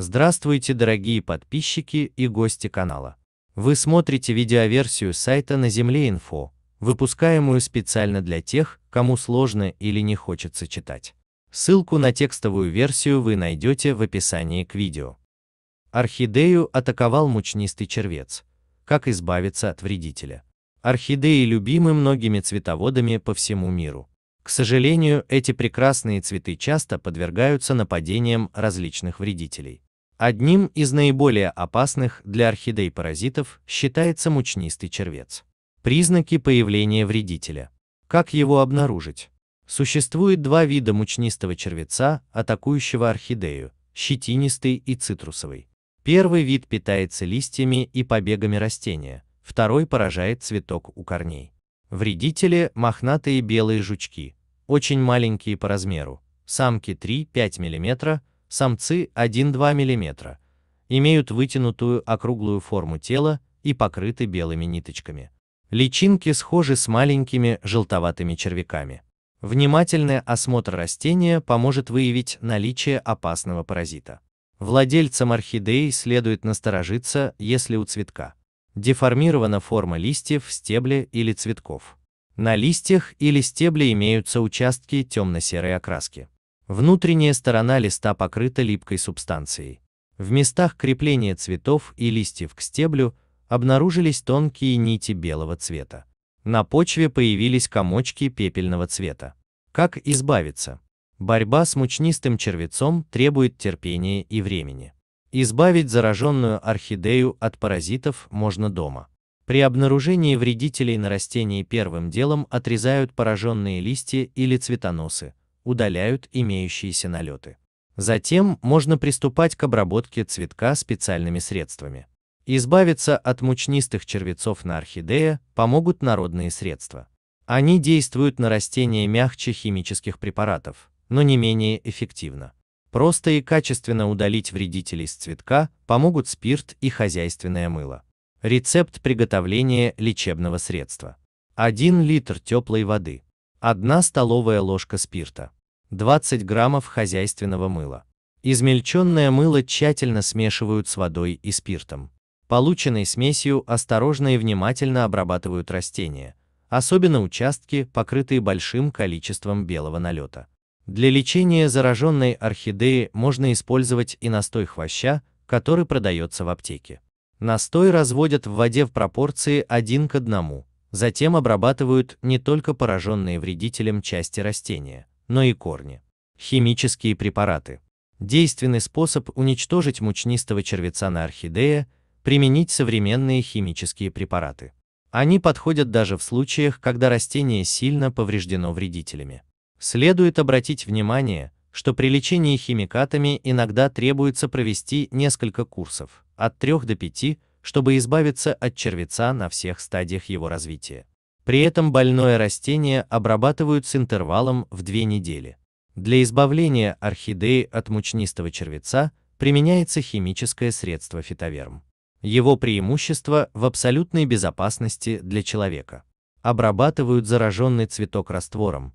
Здравствуйте, дорогие подписчики и гости канала. Вы смотрите видеоверсию сайта на Земле Инфо, выпускаемую специально для тех, кому сложно или не хочется читать. Ссылку на текстовую версию вы найдете в описании к видео. Орхидею атаковал мучнистый червец. Как избавиться от вредителя? Орхидеи любимы многими цветоводами по всему миру. К сожалению, эти прекрасные цветы часто подвергаются нападениям различных вредителей. Одним из наиболее опасных для орхидей паразитов считается мучнистый червец. Признаки появления вредителя. Как его обнаружить? Существует два вида мучнистого червеца, атакующего орхидею – щетинистый и цитрусовый. Первый вид питается листьями и побегами растения, второй поражает цветок у корней. Вредители – мохнатые белые жучки, очень маленькие по размеру, самки 3-5 мм, самцы 1-2 мм, имеют вытянутую округлую форму тела и покрыты белыми ниточками. Личинки схожи с маленькими желтоватыми червяками. Внимательный осмотр растения поможет выявить наличие опасного паразита. Владельцам орхидеи следует насторожиться, если у цветка деформирована форма листьев, стебля или цветков. На листьях или стебле имеются участки темно-серой окраски. Внутренняя сторона листа покрыта липкой субстанцией. В местах крепления цветов и листьев к стеблю обнаружились тонкие нити белого цвета. На почве появились комочки пепельного цвета. Как избавиться? Борьба с мучнистым червецом требует терпения и времени. Избавить зараженную орхидею от паразитов можно дома. При обнаружении вредителей на растении первым делом отрезают пораженные листья или цветоносы, удаляют имеющиеся налеты. Затем можно приступать к обработке цветка специальными средствами. Избавиться от мучнистых червецов на орхидея помогут народные средства. Они действуют на растения мягче химических препаратов, но не менее эффективно. Просто и качественно удалить вредителей с цветка помогут спирт и хозяйственное мыло. Рецепт приготовления лечебного средства. 1 литр теплой воды, 1 столовая ложка спирта, 20 граммов хозяйственного мыла. Измельченное мыло тщательно смешивают с водой и спиртом. Полученной смесью осторожно и внимательно обрабатывают растения, особенно участки, покрытые большим количеством белого налета. Для лечения зараженной орхидеи можно использовать и настой хвоща, который продается в аптеке. Настой разводят в воде в пропорции 1 к 1, Затем обрабатывают не только пораженные вредителем части растения, но и корни. Химические препараты. Действенный способ уничтожить мучнистого червеца на орхидее – применить современные химические препараты. Они подходят даже в случаях, когда растение сильно повреждено вредителями. Следует обратить внимание, что при лечении химикатами иногда требуется провести несколько курсов, от 3 до 5, чтобы избавиться от червяца на всех стадиях его развития. При этом больное растение обрабатывают с интервалом в две недели. Для избавления орхидеи от мучнистого червяца применяется химическое средство фитоверм. Его преимущество в абсолютной безопасности для человека. Обрабатывают зараженный цветок раствором.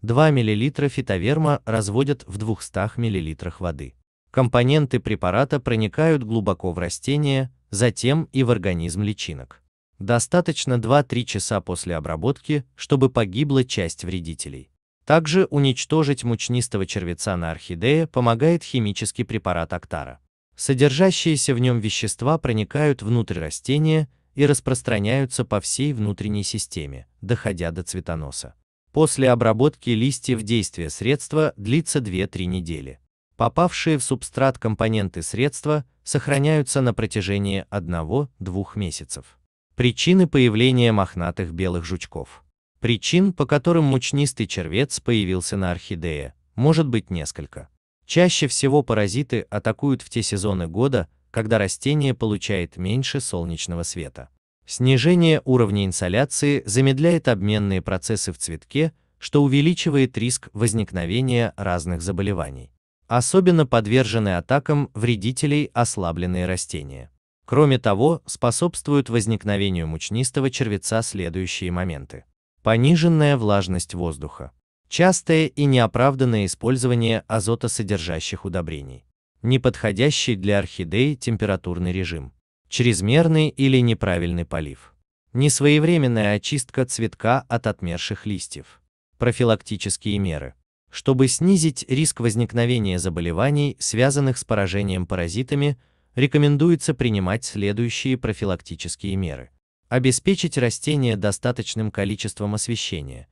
2 мл фитоверма разводят в 200 мл воды. Компоненты препарата проникают глубоко в растение, затем и в организм личинок. Достаточно 2-3 часа после обработки, чтобы погибла часть вредителей. Также уничтожить мучнистого червеца на орхидее помогает химический препарат Актара. Содержащиеся в нем вещества проникают внутрь растения и распространяются по всей внутренней системе, доходя до цветоноса. После обработки листьев действие средства длится 2-3 недели. Попавшие в субстрат компоненты средства сохраняются на протяжении 1-2 месяцев. Причины появления мохнатых белых жучков. Причин, по которым мучнистый червец появился на орхидее, может быть несколько. Чаще всего паразиты атакуют в те сезоны года, когда растение получает меньше солнечного света. Снижение уровня инсоляции замедляет обменные процессы в цветке, что увеличивает риск возникновения разных заболеваний. Особенно подвержены атакам вредителей ослабленные растения. Кроме того, способствуют возникновению мучнистого червеца следующие моменты. Пониженная влажность воздуха. Частое и неоправданное использование азотосодержащих удобрений. Неподходящий для орхидеи температурный режим. Чрезмерный или неправильный полив. Несвоевременная очистка цветка от отмерших листьев. Профилактические меры. Чтобы снизить риск возникновения заболеваний, связанных с поражением паразитами, рекомендуется принимать следующие профилактические меры. Обеспечить растение достаточным количеством освещения.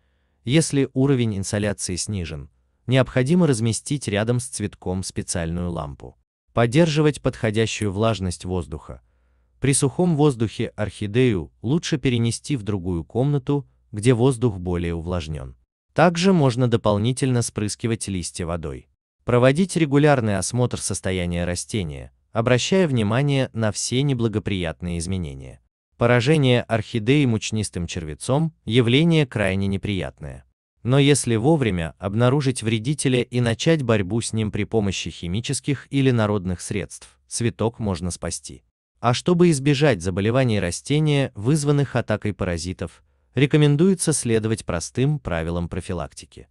Если уровень инсоляции снижен, необходимо разместить рядом с цветком специальную лампу. Поддерживать подходящую влажность воздуха. При сухом воздухе орхидею лучше перенести в другую комнату, где воздух более увлажнен. Также можно дополнительно спрыскивать листья водой. Проводить регулярный осмотр состояния растения, обращая внимание на все неблагоприятные изменения. Поражение орхидеи мучнистым червецом – явление крайне неприятное. Но если вовремя обнаружить вредителя и начать борьбу с ним при помощи химических или народных средств, цветок можно спасти. А чтобы избежать заболеваний растения, вызванных атакой паразитов, рекомендуется следовать простым правилам профилактики.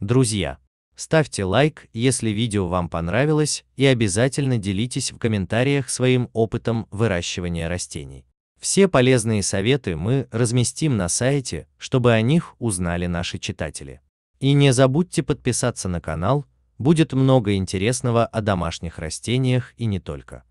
Друзья, ставьте лайк, если видео вам понравилось, и обязательно делитесь в комментариях своим опытом выращивания растений. Все полезные советы мы разместим на сайте, чтобы о них узнали наши читатели. И не забудьте подписаться на канал, будет много интересного о домашних растениях и не только.